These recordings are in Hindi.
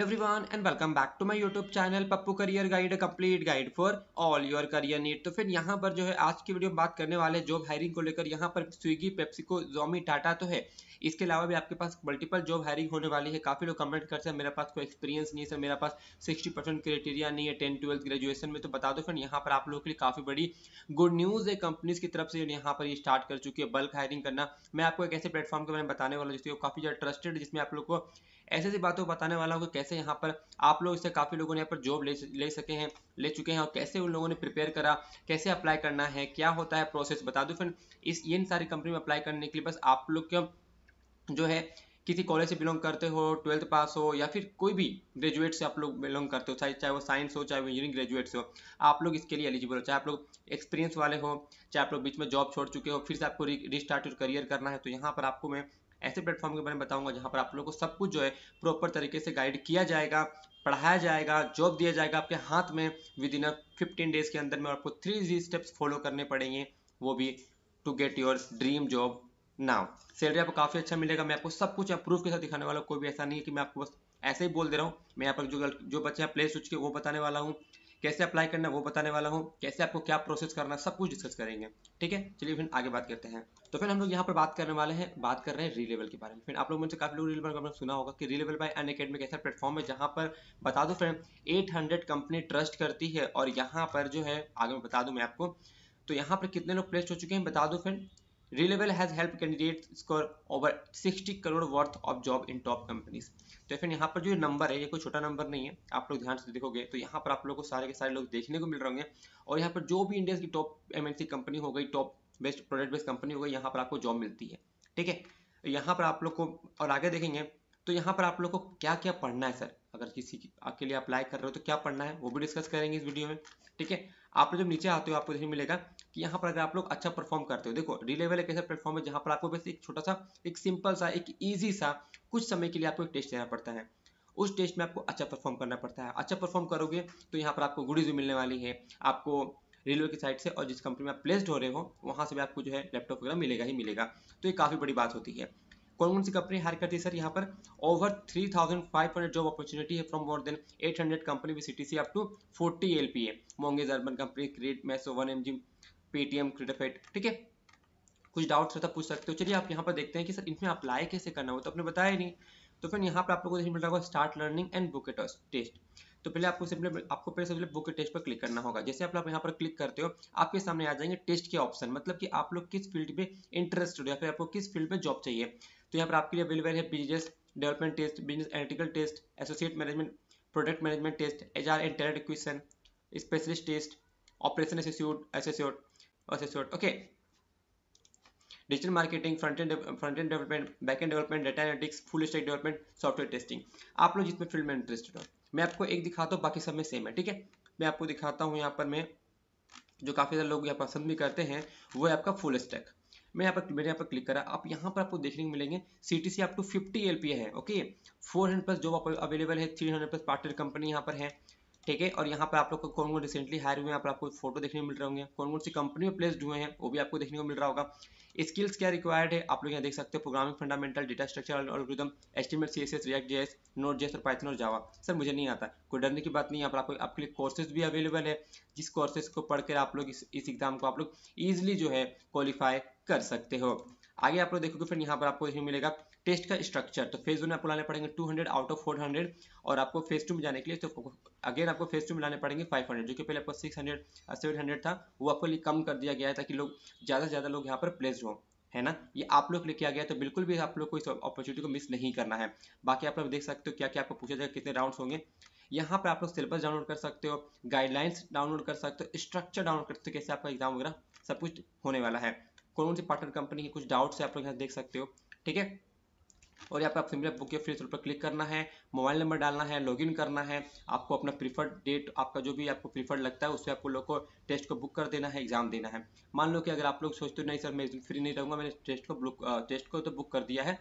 everyone and welcome back to my YouTube channel Pappu career guide complete guide for all your career need तो फिर यहाँ पर जो है आज की वीडियो में बात करने वाले जॉब हायरिंग को लेकर यहाँ पर स्विगी पेप्सिको जोमी टाटा तो है इसके अलावा भी आपके पास मल्टीपल जॉब हायरिंग होने वाली है काफ़ी लोग कमेंट करते हैं मेरे पास कोई एक्सपीरियंस नहीं है सर मेरा पास सिक्सटी परसेंट क्राइटेरिया नहीं है टेन ट्वेल्थ ग्रेजुएशन में तो बता दो फ्रेंड यहाँ पर आप लोगों के लिए काफ़ी बड़ी गुड न्यूज़ है कंपनीज की तरफ से यहाँ पर ये स्टार्ट कर चुकी है बल्क हायरिंग करना मैं आपको एक ऐसे प्लेटफॉर्म के बारे में बताने वाला जिसकी काफ़ी ज़्यादा ट्रस्टेड जिसमें आप लोग को ऐसे ऐसी बातों को बताने वाला हूँ कि कैसे यहाँ पर आप लोग इससे काफ़ी लोगों ने यहाँ पर जॉब ले ले सके हैं ले चुके हैं और कैसे उन लोगों ने प्रिपेयर करा कैसे अप्लाई करना है क्या होता है प्रोसेस बता दूँ फिर इस इन सारी कंपनी में अप्लाई करने के लिए बस आप लोग क्यों जो है किसी कॉलेज से बिलोंग करते हो ट्वेल्थ पास हो या फिर कोई भी ग्रेजुएट से आप लोग बिलोंग करते हो चाहे चाहे वो साइंस हो चाहे वो इंजीनियरिंग ग्रेजुएट से हो आप लोग इसके लिए एलिजिबल हो चाहे आप लोग एक्सपीरियंस वाले हो चाहे आप लोग बीच में जॉब छोड़ चुके हो फिर से आपको रिस्टार्ट योर करियर करना है तो यहाँ पर आपको मैं ऐसे प्लेटफॉर्म के बारे में बताऊंगा जहां पर आप लोग को सब कुछ जो है प्रॉपर तरीके से गाइड किया जाएगा पढ़ाया जाएगा जॉब दिया जाएगा आपके हाथ में within a fifteen days के अंदर में आपको थ्री जी स्टेप्स फॉलो करने पड़ेंगे वो भी to get your dream job now salary आपको काफ़ी अच्छा मिलेगा मैं आपको सब कुछ प्रूफ के साथ दिखाने वाला कोई भी ऐसा नहीं है कि मैं आपको बस ऐसे ही बोल दे रहा हूँ मैं यहाँ पर जो जो बच्चे हैं प्लेस स्विच के वो बताने वाला हूँ कैसे अप्लाई करना वो बताने वाला हूँ कैसे आपको क्या प्रोसेस करना सब कुछ डिस्कस करेंगे ठीक है चलिए फिर आगे बात करते हैं तो फिर हम लोग यहाँ पर बात करने वाले हैं बात कर रहे हैं री लेवल के बारे में फिर आप लोग मुझे काफी लोग री लेवल का सुना होगा कि Relevel by Unacademy ऐसा प्लेटफॉर्म है जहाँ पर बता दो फ्रेंड एट कंपनी ट्रस्ट करती है और यहाँ पर जो है आगे मैं बता दूँ मैं आपको तो यहाँ पर कितने लोग प्लेस हो चुके हैं बता दो फ्रेंड रिलेबल has help candidate score over 60 crore worth of job in top companies तो फिर यहाँ पर जो नंबर है ये कोई छोटा नंबर नहीं है आप लोग ध्यान से देखोगे तो यहाँ पर आप लोग को सारे के सारे लोग देखने को मिल रहे होंगे और यहाँ पर जो भी इंडिया की टॉप एम सी कंपनी हो गई top best product best company हो गई यहाँ पर आपको जॉब मिलती है ठीक है यहाँ पर आप लोग को और आगे देखेंगे तो यहाँ पर आप लोग को क्या क्या पढ़ना है सर अगर किसी के लिए अप्लाई कर रहे हो तो क्या पढ़ना है वो भी डिस्कस करेंगे इस वीडियो में ठीक है आप लोग जब नीचे आते हो आपको देखने मिलेगा कि यहाँ पर अगर आप लोग अच्छा परफॉर्म करते हो देखो रिलेवल एक ऐसा प्लेटफॉर्म है जहाँ पर आपको बस एक छोटा सा एक सिंपल सा एक ईजी सा कुछ समय के लिए आपको एक टेस्ट देना पड़ता है उस टेस्ट में आपको अच्छा परफॉर्म करना पड़ता है अच्छा परफॉर्म करोगे तो यहाँ पर आपको गुडीज मिलने वाली है आपको रेलवे की साइड से और जिस कंपनी में आप प्लेस्ड हो रहे हो वहाँ से भी आपको जो है लैपटॉप वगैरह मिलेगा ही मिलेगा तो ये काफ़ी बड़ी बात होती है कौन कौन सी कंपनी हायर करती है सर यहाँ पर ओवर 3,500 जॉब अपॉर्चुनिटी है from more than 800 company with CTC up to 40 LPA amongst Urban Company CRED Meesho one M G Paytm क्रेडिफेट ठीक है कुछ डाउट्स होता पूछ सकते हो चलिए आप यहाँ पर देखते हैं कि सर इनमें अप्लाई कैसे करना हो तो आपने बताया नहीं तो फिर यहाँ पर आप लोगों को मिल रहा होगा start learning and book test तो पहले आपको सिंपली आपको पहले सबसे बुक टेस्ट पर क्लिक करना होगा जैसे आप लोग यहाँ पर क्लिक करते हो आपके सामने आ जाएंगे टेस्ट के ऑप्शन मतलब कि आप लोग किस फील्ड में इंटरेस्टेड हो या फिर आपको किस फील्ड में जॉब चाहिए तो यहाँ पर आपके लिए अवेलेबल है business development test business analytical test associate management product management test H R and talent specialist test operation associate associate of this sort okay digital marketing front end front end development back end development data analytics full stack development software testing आप लोग जिसमें फील्ड में इंटरेस्टेड हो मैं आपको एक दिखाता हूँ बाकी सब में सेम है ठीक है मैं आपको दिखाता हूँ यहाँ पर मैं जो काफ़ी सारे लोग यहाँ पसंद भी करते हैं वो है आपका फुल स्टैक मैं यहाँ पर मैंने यहाँ पर क्लिक करा आप यहाँ पर आपको देखने को मिलेंगे सी टी सी आपको फिफ्टी एल पी है okay four hundred plus job available है three hundred plus partner company यहाँ पर है ठीक है और यहाँ पर आप लोग को कौन कौन रिसेंटली हायर हुए हैं यहाँ पर आपको फोटो देखने को मिल रहे होंगे कौन कौन सी कंपनी में प्लेस्ड हुए हैं वो भी आपको देखने को मिल रहा होगा स्किल्स क्या रिक्वायर्ड है आप लोग यहाँ देख सकते हो programming fundamental data structure algorithm HTML C S S React JS Node JS और पाइथन और जावा सर मुझे नहीं आता कोई डरने की बात नहीं यहाँ पर आपको आपके लिए कोर्सेज भी अवेलेबल है जिस कोर्सेज को पढ़कर आप लोग इस एग्जाम को आप लोग ईजिली जो है क्वालिफाई कर सकते हो आगे आप लोग देखोगे फिर यहाँ पर आपको इसमें मिलेगा टेस्ट का स्ट्रक्चर तो फेज वन में आपको लाने पड़ेंगे 200 आउट ऑफ 400 और आपको फेज टू में जाने के लिए तो अगेन आपको फेज टू में लाने पड़ेंगे 500 जो कि पहले आपको 600 700 uh, था वो आपको लिए कम कर दिया गया है ताकि लोग ज़्यादा से ज़्यादा लोग यहाँ पर प्लेस्ड हों है ना ये आप लोग लेके लिए किया गया तो बिल्कुल भी आप लोग को इस अपॉर्चुनिटी को मिस नहीं करना है बाकी आप लोग देख सकते हो क्या क्या आपको पूछा जाएगा कितने राउंड्स होंगे यहाँ पर आप लोग सिलेबस डाउनलोड कर सकते हो गाइडलाइंस डाउनलोड कर सकते हो स्ट्रक्चर डाउनलोड कर सकते हो कैसे आपका एग्जाम वगैरह सब कुछ होने वाला है कौन सी पार्टनर कंपनी है कुछ डाउट्स है आप लोग यहाँ देख सकते हो ठीक है और यहाँ पे आप सिमिलर बुक के फ्री पर क्लिक करना है मोबाइल नंबर डालना है लॉगिन करना है आपको अपना प्रीफर्ड डेट आपका जो भी आपको प्रीफर्ड लगता है उससे आपको लोग को टेस्ट को बुक कर देना है एग्जाम देना है मान लो कि अगर आप लोग सोचते हो नहीं सर मैं फ्री नहीं रहूँगा मैंने टेस्ट को बुक टेस्ट को तो बुक कर दिया है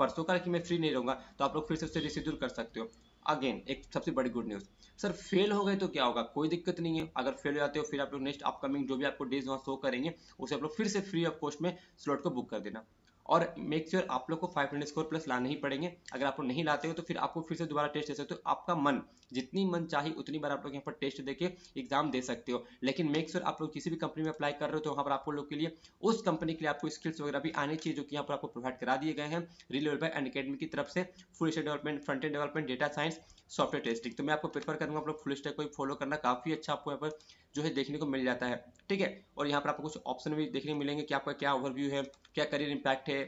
परसों का कि मैं फ्री नहीं रहूँगा तो आप लोग फिर से उससे रिसीड्यूल कर सकते हो अगेन एक सबसे बड़ी गुड न्यूज़ सर फेल हो गए तो क्या होगा कोई दिक्कत नहीं है अगर फेल हो जाते हो फिर आप लोग नेक्स्ट अपकमिंग जो भी आपको डेज वहाँ शो करेंगे उसे आप लोग फिर से फ्री ऑफ कॉस्ट में स्लॉट को बुक कर देना और मेक श्योर sure आप लोग को फाइव हंड्रेड स्कोर प्लस लाने ही पड़ेंगे अगर आप लोग नहीं लाते हो तो फिर आपको फिर से दोबारा टेस्ट दे सकते हो आपका मन जितनी मन चाहिए उतनी बार आप लोग यहाँ पर टेस्ट देके एग्जाम दे सकते हो लेकिन मेक श्योर sure आप लोग किसी भी कंपनी में अप्लाई कर रहे हो तो वहाँ पर आप लोग के लिए उस कंपनी के लिए आपको स्किल्स वगैरह भी आने चाहिए जो कि यहाँ पर आपको प्रोवाइड करा दिए गए हैं रिलेवल बाई एकेडमी की तरफ से full development front end development data science software testing तो मैं आपको प्रेफर करूँगा आप लोग फुल स्टैक को फॉलो करना काफ़ी अच्छा आपको यहाँ पर जो है देखने को मिल जाता है ठीक है और यहाँ पर आपको कुछ ऑप्शन भी देखने मिलेंगे कि आपका क्या ओवरव्यू है क्या करियर इम्पैक्ट है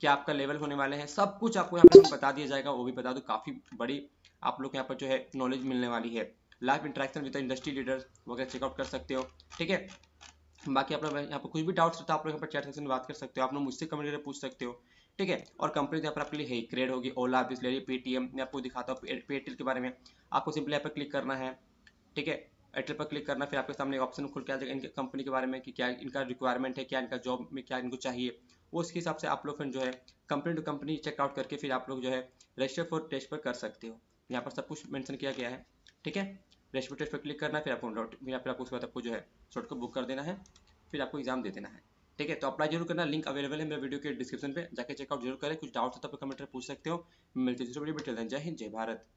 क्या आपका लेवल होने वाले हैं सब कुछ आपको यहाँ पर बता दिया जाएगा वो भी बता दो काफ़ी बड़ी आप लोग यहाँ पर जो है नॉलेज मिलने वाली है live interaction with industry leaders वगैरह चेकआउट कर सकते हो ठीक है बाकी आप लोग यहाँ पर कुछ भी डाउट्स होता है आप लोग यहाँ पर चैट सेक्शन में बात कर सकते हो आप लोग मुझसे कमेंट करके पूछ सकते हो ठीक है और कंपनी तो यहाँ पर आपके लिए है क्रेड होगी ओला बिस्लरी पेटीएम मैं आपको दिखाता हूँ पेटीएल के बारे में आपको सिंपली यहाँ पर क्लिक करना है ठीक है एयरटेल पर क्लिक करना फिर आपके सामने एक ऑप्शन खुल के आ जाएगा इनके कंपनी के बारे में कि क्या इनका रिक्वायरमेंट है क्या इनका जॉब में क्या इनको चाहिए वो उसके हिसाब से आप लोग फिर जो है कंपनी टू कंपनी चेकआउट करके फिर आप लोग जो है रजिस्टर फॉर टेस्ट पर कर सकते हो यहाँ पर सब कुछ मैंशन किया गया है ठीक है रेशमी टेस्ट पर क्लिक करना है फिर आपको फिर आपको उसके बाद आपको जो है शॉर्ट को बुक कर देना है फिर आपको एग्जाम दे देना है ठीक है तो अप्लाई जरूर करना लिंक अवेलेबल है मेरे वीडियो के डिस्क्रिप्शन पे जाकर चेकआउट जरूर करें कुछ डाउट्स हो तो आप कमेंट पूछ सकते हो मिलते हैं जय हिंद जय भारत